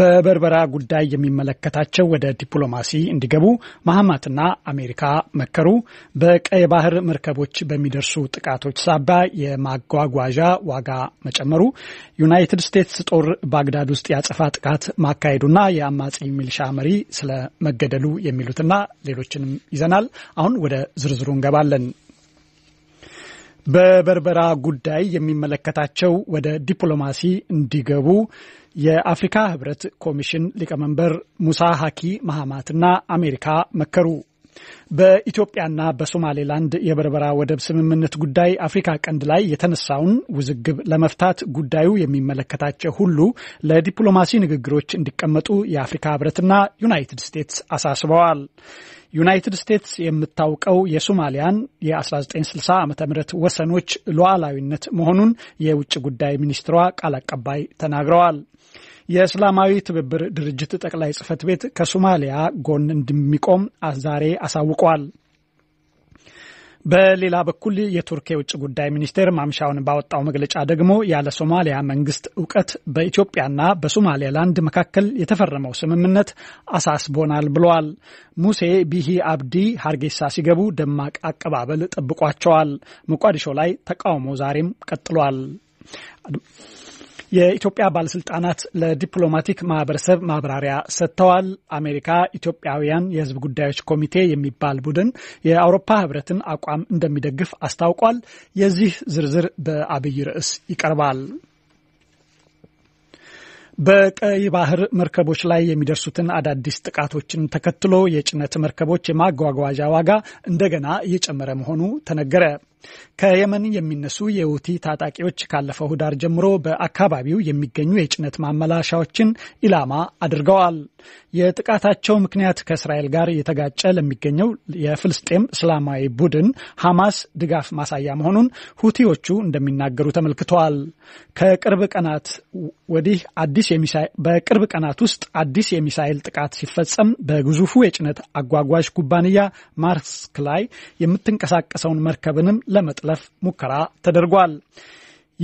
በበርበራ ጉዳይ የሚመለከታቸው ወደ ዲፕሎማሲ እንዲገቡ ማህማትና አሜሪካ መከሩ። በቀይ ባህር መርከቦች በሚደርሱ ጥቃቶች ሳቢያ የማጓጓዣ ዋጋ መጨመሩ፣ ዩናይትድ ስቴትስ ጦር ባግዳድ ውስጥ ያጸፋ ጥቃት ማካሄዱና የአማጺ ሚሊሻ መሪ ስለመገደሉ የሚሉትና ሌሎችንም ይዘናል። አሁን ወደ ዝርዝሩ እንገባለን። በበርበራ ጉዳይ የሚመለከታቸው ወደ ዲፕሎማሲ እንዲገቡ የአፍሪካ ህብረት ኮሚሽን ሊቀመንበር ሙሳ ሀኪ መሐማትና አሜሪካ መከሩ። በኢትዮጵያና በሶማሌላንድ የበርበራ ወደብ ስምምነት ጉዳይ አፍሪካ ቀንድ ላይ የተነሳውን ውዝግብ ለመፍታት ጉዳዩ የሚመለከታቸው ሁሉ ለዲፕሎማሲ ንግግሮች እንዲቀመጡ የአፍሪካ ህብረትና ዩናይትድ ስቴትስ አሳስበዋል። ዩናይትድ ስቴትስ የምታውቀው የሶማሊያን የ1960 ዓ ም ወሰኖች ሉዓላዊነት መሆኑን የውጭ ጉዳይ ሚኒስትሯ ቃል አቀባይ ተናግረዋል። የእስላማዊ ትብብር ድርጅት ጠቅላይ ጽህፈት ቤት ከሶማሊያ ጎን እንደሚቆም ዛሬ አሳውቋል። አስታውቋል። በሌላ በኩል የቱርክ የውጭ ጉዳይ ሚኒስቴር ማምሻውን ባወጣው መግለጫ ደግሞ ያለ ሶማሊያ መንግስት እውቀት በኢትዮጵያና በሶማሌላንድ መካከል የተፈረመው ስምምነት አሳስቦናል ብለዋል። ሙሴ ቢሂ አብዲ ሀርጌሳ ሲገቡ ደማቅ አቀባበል ጠብቋቸዋል። ሞቃዲሾ ላይ ተቃውሞ ዛሬም ቀጥሏል። የኢትዮጵያ ባለስልጣናት ለዲፕሎማቲክ ማህበረሰብ ማብራሪያ ሰጥተዋል። አሜሪካ ኢትዮጵያውያን የህዝብ ጉዳዮች ኮሚቴ የሚባል ቡድን የአውሮፓ ህብረትን አቋም እንደሚደግፍ አስታውቋል። የዚህ ዝርዝር በአብይ ርዕስ ይቀርባል። በቀይ ባህር መርከቦች ላይ የሚደርሱትን አዳዲስ ጥቃቶችን ተከትሎ የጭነት መርከቦች የማጓጓዣ ዋጋ እንደገና እየጨመረ መሆኑ ተነገረ። ከየመን የሚነሱ የሁቲ ታጣቂዎች ካለፈው ህዳር ጀምሮ በአካባቢው የሚገኙ የጭነት ማመላሻዎችን ኢላማ አድርገዋል። የጥቃታቸው ምክንያት ከእስራኤል ጋር የተጋጨ ለሚገኘው የፍልስጤም እስላማዊ ቡድን ሐማስ ድጋፍ ማሳያ መሆኑን ሁቲዎቹ እንደሚናገሩ ተመልክተዋል። ከቅርብ ቀናት ወዲህ አዲስ በቅርብ ቀናት ውስጥ አዲስ የሚሳኤል ጥቃት ሲፈጸም በግዙፉ የጭነት አጓጓዥ ኩባንያ ማርስክ ላይ የምትንቀሳቀሰውን መርከብንም ለመጥለፍ ሙከራ ተደርጓል።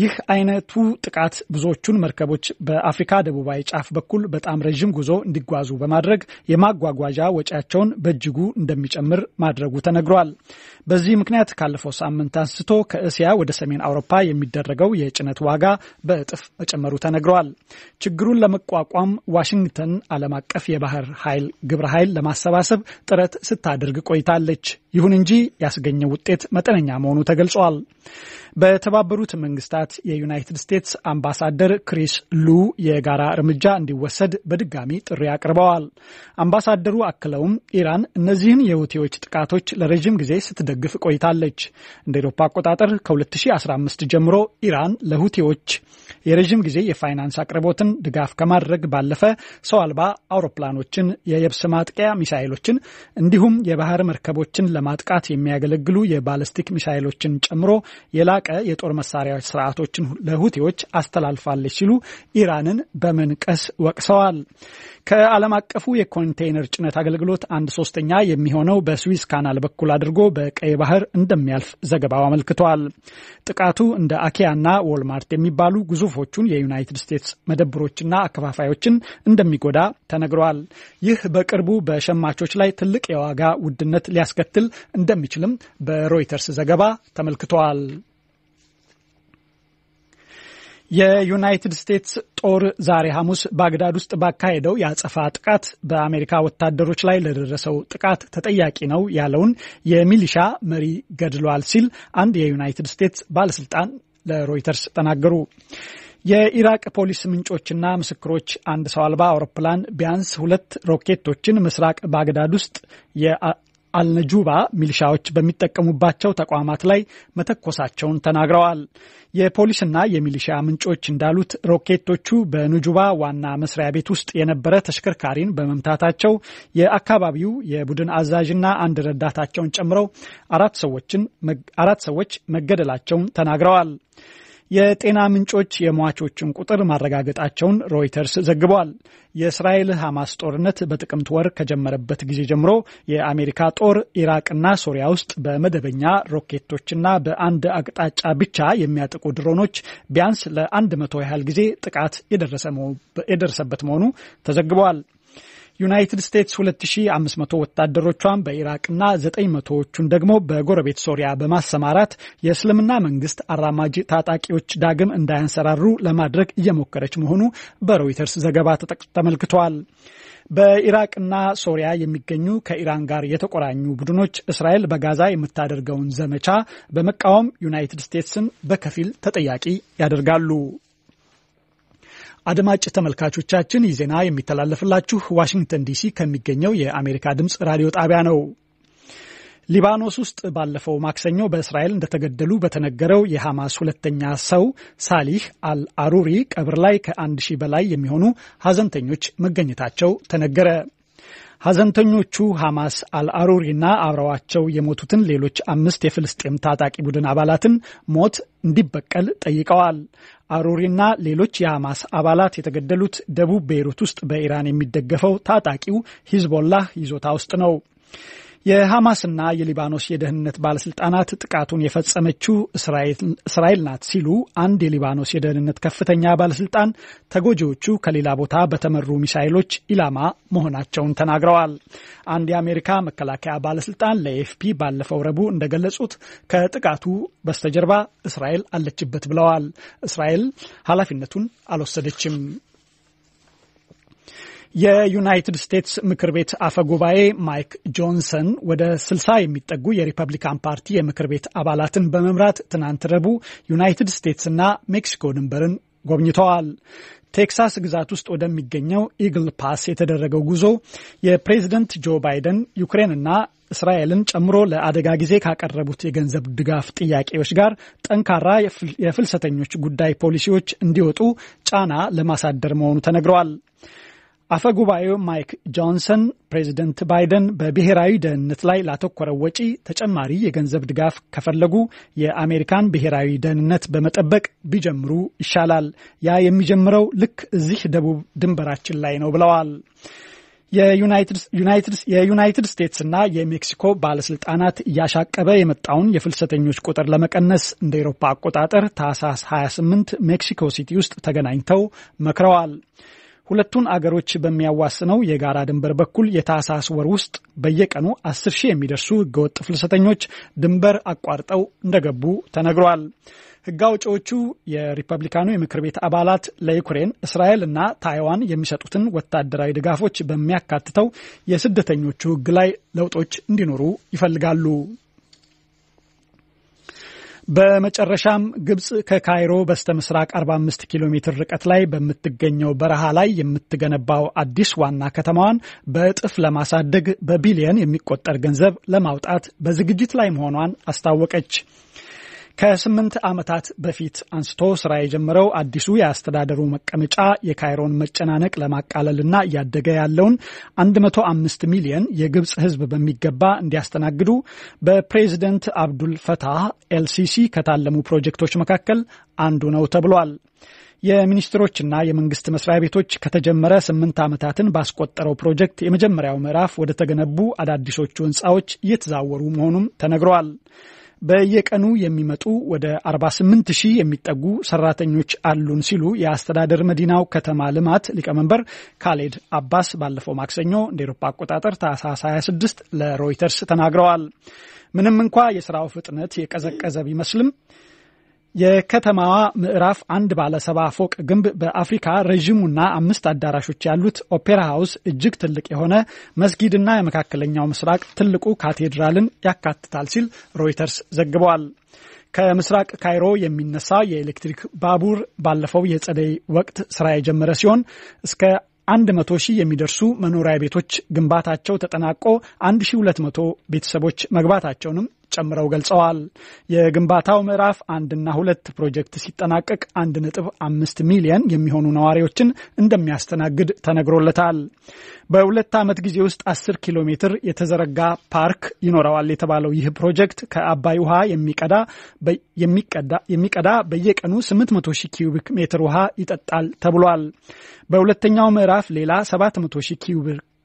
ይህ አይነቱ ጥቃት ብዙዎቹን መርከቦች በአፍሪካ ደቡባዊ ጫፍ በኩል በጣም ረዥም ጉዞ እንዲጓዙ በማድረግ የማጓጓዣ ወጪያቸውን በእጅጉ እንደሚጨምር ማድረጉ ተነግሯል። በዚህ ምክንያት ካለፈው ሳምንት አንስቶ ከእስያ ወደ ሰሜን አውሮፓ የሚደረገው የጭነት ዋጋ በእጥፍ መጨመሩ ተነግሯል። ችግሩን ለመቋቋም ዋሽንግተን ዓለም አቀፍ የባህር ኃይል ግብረ ኃይል ለማሰባሰብ ጥረት ስታደርግ ቆይታለች። ይሁን እንጂ ያስገኘው ውጤት መጠነኛ መሆኑ ተገልጿል። በተባበሩት መንግስታት የዩናይትድ ስቴትስ አምባሳደር ክሪስ ሉ የጋራ እርምጃ እንዲወሰድ በድጋሚ ጥሪ አቅርበዋል። አምባሳደሩ አክለውም ኢራን እነዚህን የሁቲዎች ጥቃቶች ለረዥም ጊዜ ስትደግፍ ቆይታለች። እንደ ኤሮፓ አቆጣጠር ከ2015 ጀምሮ ኢራን ለሁቲዎች የረዥም ጊዜ የፋይናንስ አቅርቦትን ድጋፍ ከማድረግ ባለፈ ሰው አልባ አውሮፕላኖችን፣ የየብስ ማጥቂያ ሚሳይሎችን እንዲሁም የባህር መርከቦችን ለ ለማጥቃት የሚያገለግሉ የባለስቲክ ሚሳይሎችን ጨምሮ የላቀ የጦር መሳሪያዎች ስርዓቶችን ለሁቴዎች አስተላልፋለች ሲሉ ኢራንን በመንቀስ ወቅሰዋል። ከዓለም አቀፉ የኮንቴይነር ጭነት አገልግሎት አንድ ሶስተኛ የሚሆነው በስዊስ ካናል በኩል አድርጎ በቀይ ባህር እንደሚያልፍ ዘገባው አመልክቷል። ጥቃቱ እንደ አኪያና ዎልማርት የሚባሉ ግዙፎቹን የዩናይትድ ስቴትስ መደብሮችና አከፋፋዮችን እንደሚጎዳ ተነግሯል። ይህ በቅርቡ በሸማቾች ላይ ትልቅ የዋጋ ውድነት ሊያስከትል ሊያስከትል እንደሚችልም በሮይተርስ ዘገባ ተመልክተዋል። የዩናይትድ ስቴትስ ጦር ዛሬ ሐሙስ ባግዳድ ውስጥ ባካሄደው የአጸፋ ጥቃት በአሜሪካ ወታደሮች ላይ ለደረሰው ጥቃት ተጠያቂ ነው ያለውን የሚሊሻ መሪ ገድሏል ሲል አንድ የዩናይትድ ስቴትስ ባለስልጣን ለሮይተርስ ተናገሩ። የኢራቅ ፖሊስ ምንጮችና ምስክሮች አንድ ሰው አልባ አውሮፕላን ቢያንስ ሁለት ሮኬቶችን ምስራቅ ባግዳድ ውስጥ አልነጁባ ሚሊሻዎች በሚጠቀሙባቸው ተቋማት ላይ መተኮሳቸውን ተናግረዋል። የፖሊስና የሚሊሻ ምንጮች እንዳሉት ሮኬቶቹ በንጁባ ዋና መስሪያ ቤት ውስጥ የነበረ ተሽከርካሪን በመምታታቸው የአካባቢው የቡድን አዛዥና አንድ ረዳታቸውን ጨምረው አራት ሰዎች መገደላቸውን ተናግረዋል። የጤና ምንጮች የሟቾችን ቁጥር ማረጋገጣቸውን ሮይተርስ ዘግቧል። የእስራኤል ሐማስ ጦርነት በጥቅምት ወር ከጀመረበት ጊዜ ጀምሮ የአሜሪካ ጦር ኢራቅና ሶሪያ ውስጥ በመደበኛ ሮኬቶችና በአንድ አቅጣጫ ብቻ የሚያጠቁ ድሮኖች ቢያንስ ለአንድ መቶ ያህል ጊዜ ጥቃት የደረሰበት መሆኑ ተዘግቧል። ዩናይትድ ስቴትስ 2500 ወታደሮቿን በኢራቅና 900ዎቹን ደግሞ በጎረቤት ሶሪያ በማሰማራት የእስልምና መንግስት አራማጅ ታጣቂዎች ዳግም እንዳያንሰራሩ ለማድረግ እየሞከረች መሆኑ በሮይተርስ ዘገባ ተመልክተዋል። በኢራቅና ሶሪያ የሚገኙ ከኢራን ጋር የተቆራኙ ቡድኖች እስራኤል በጋዛ የምታደርገውን ዘመቻ በመቃወም ዩናይትድ ስቴትስን በከፊል ተጠያቂ ያደርጋሉ። አድማጭ ተመልካቾቻችን ይህ ዜና የሚተላለፍላችሁ ዋሽንግተን ዲሲ ከሚገኘው የአሜሪካ ድምፅ ራዲዮ ጣቢያ ነው። ሊባኖስ ውስጥ ባለፈው ማክሰኞ በእስራኤል እንደተገደሉ በተነገረው የሐማስ ሁለተኛ ሰው ሳሊህ አልአሩሪ ቀብር ላይ ከአንድ ሺህ በላይ የሚሆኑ ሐዘንተኞች መገኘታቸው ተነገረ። ሐዘንተኞቹ ሐማስ አልአሩሪና አብረዋቸው የሞቱትን ሌሎች አምስት የፍልስጤም ታጣቂ ቡድን አባላትን ሞት እንዲበቀል ጠይቀዋል። አሩሪና ሌሎች የሐማስ አባላት የተገደሉት ደቡብ ቤይሩት ውስጥ በኢራን የሚደገፈው ታጣቂው ሂዝቦላህ ይዞታ ውስጥ ነው። የሐማስና የሊባኖስ የደህንነት ባለስልጣናት ጥቃቱን የፈጸመችው እስራኤል ናት ሲሉ አንድ የሊባኖስ የደህንነት ከፍተኛ ባለስልጣን ተጎጂዎቹ ከሌላ ቦታ በተመሩ ሚሳይሎች ኢላማ መሆናቸውን ተናግረዋል። አንድ የአሜሪካ መከላከያ ባለስልጣን ለኤፍፒ ባለፈው ረቡዕ እንደገለጹት ከጥቃቱ በስተጀርባ እስራኤል አለችበት ብለዋል። እስራኤል ኃላፊነቱን አልወሰደችም። የዩናይትድ ስቴትስ ምክር ቤት አፈ ጉባኤ ማይክ ጆንሰን ወደ ስልሳ የሚጠጉ የሪፐብሊካን ፓርቲ የምክር ቤት አባላትን በመምራት ትናንት ረቡዕ ዩናይትድ ስቴትስና ሜክሲኮ ድንበርን ጎብኝተዋል። ቴክሳስ ግዛት ውስጥ ወደሚገኘው ኢግል ፓስ የተደረገው ጉዞ የፕሬዝደንት ጆ ባይደን ዩክሬንና እስራኤልን ጨምሮ ለአደጋ ጊዜ ካቀረቡት የገንዘብ ድጋፍ ጥያቄዎች ጋር ጠንካራ የፍልሰተኞች ጉዳይ ፖሊሲዎች እንዲወጡ ጫና ለማሳደር መሆኑ ተነግረዋል። አፈ ጉባኤው ማይክ ጆንሰን ፕሬዚደንት ባይደን በብሔራዊ ደህንነት ላይ ላተኮረው ወጪ ተጨማሪ የገንዘብ ድጋፍ ከፈለጉ የአሜሪካን ብሔራዊ ደህንነት በመጠበቅ ቢጀምሩ ይሻላል። ያ የሚጀምረው ልክ እዚህ ደቡብ ድንበራችን ላይ ነው ብለዋል። የዩናይትድ ስቴትስና የሜክሲኮ ባለስልጣናት እያሻቀበ የመጣውን የፍልሰተኞች ቁጥር ለመቀነስ እንደ ኤሮፓ አቆጣጠር ታህሳስ 28 ሜክሲኮ ሲቲ ውስጥ ተገናኝተው መክረዋል። ሁለቱን አገሮች በሚያዋስነው የጋራ ድንበር በኩል የታህሳስ ወር ውስጥ በየቀኑ አስር ሺህ የሚደርሱ ህገወጥ ፍልሰተኞች ድንበር አቋርጠው እንደገቡ ተነግሯል። ህግ አውጪዎቹ የሪፐብሊካኑ የምክር ቤት አባላት ለዩክሬን እስራኤል እና ታይዋን የሚሰጡትን ወታደራዊ ድጋፎች በሚያካትተው የስደተኞቹ ህግ ላይ ለውጦች እንዲኖሩ ይፈልጋሉ። በመጨረሻም ግብፅ ከካይሮ በስተ ምስራቅ 45 ኪሎ ሜትር ርቀት ላይ በምትገኘው በረሃ ላይ የምትገነባው አዲስ ዋና ከተማዋን በእጥፍ ለማሳደግ በቢሊየን የሚቆጠር ገንዘብ ለማውጣት በዝግጅት ላይ መሆኗን አስታወቀች። ከስምንት ዓመታት በፊት አንስቶ ስራ የጀመረው አዲሱ የአስተዳደሩ መቀመጫ የካይሮን መጨናነቅ ለማቃለልና እያደገ ያለውን 105 ሚሊየን የግብፅ ሕዝብ በሚገባ እንዲያስተናግዱ በፕሬዚደንት አብዱል ፈታህ ኤልሲሲ ከታለሙ ፕሮጀክቶች መካከል አንዱ ነው ተብሏል። የሚኒስትሮችና የመንግስት መስሪያ ቤቶች ከተጀመረ ስምንት ዓመታትን ባስቆጠረው ፕሮጀክት የመጀመሪያው ምዕራፍ ወደ ተገነቡ አዳዲሶቹ ህንፃዎች እየተዛወሩ መሆኑም ተነግረዋል። በየቀኑ የሚመጡ ወደ 48 ሺህ የሚጠጉ ሰራተኞች አሉን ሲሉ የአስተዳደር መዲናው ከተማ ልማት ሊቀመንበር ካሌድ አባስ ባለፈው ማክሰኞ እንደ ኤሮፓ አቆጣጠር ታህሳስ 26 ለሮይተርስ ተናግረዋል። ምንም እንኳ የስራው ፍጥነት የቀዘቀዘ ቢመስልም የከተማዋ ምዕራፍ አንድ ባለ ሰባ ፎቅ ግንብ በአፍሪካ ረዥሙና አምስት አዳራሾች ያሉት ኦፔራ ሀውስ እጅግ ትልቅ የሆነ መስጊድና የመካከለኛው ምስራቅ ትልቁ ካቴድራልን ያካትታል ሲል ሮይተርስ ዘግበዋል። ከምስራቅ ካይሮ የሚነሳ የኤሌክትሪክ ባቡር ባለፈው የጸደይ ወቅት ስራ የጀመረ ሲሆን እስከ አንድ መቶ ሺህ የሚደርሱ መኖሪያ ቤቶች ግንባታቸው ተጠናቆ 1200 ቤተሰቦች መግባታቸውንም ጨምረው ገልጸዋል። የግንባታው ምዕራፍ አንድና ሁለት ፕሮጀክት ሲጠናቀቅ አንድ ነጥብ አምስት ሚሊየን የሚሆኑ ነዋሪዎችን እንደሚያስተናግድ ተነግሮለታል። በሁለት ዓመት ጊዜ ውስጥ አስር ኪሎ ሜትር የተዘረጋ ፓርክ ይኖረዋል የተባለው ይህ ፕሮጀክት ከአባይ ውሃ የሚቀዳ በየቀኑ 800 ሺህ ኪዩቢክ ሜትር ውሃ ይጠጣል ተብሏል። በሁለተኛው ምዕራፍ ሌላ 700 ሺህ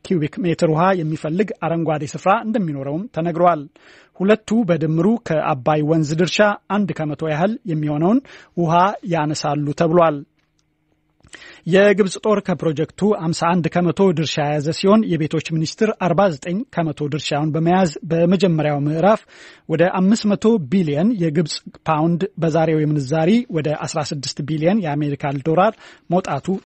ኪዩቢክ ሜትር ውሃ የሚፈልግ አረንጓዴ ስፍራ እንደሚኖረውም ተነግሯል። ሁለቱ በድምሩ ከአባይ ወንዝ ድርሻ አንድ ከመቶ ያህል የሚሆነውን ውሃ ያነሳሉ ተብሏል። የግብፅ ጦር ከፕሮጀክቱ 51 ከመቶ ድርሻ የያዘ ሲሆን የቤቶች ሚኒስትር 49 ከመቶ ድርሻውን በመያዝ በመጀመሪያው ምዕራፍ ወደ 500 ቢሊየን የግብፅ ፓውንድ በዛሬው የምንዛሪ ወደ 16 ቢሊየን የአሜሪካን ዶላር መውጣቱ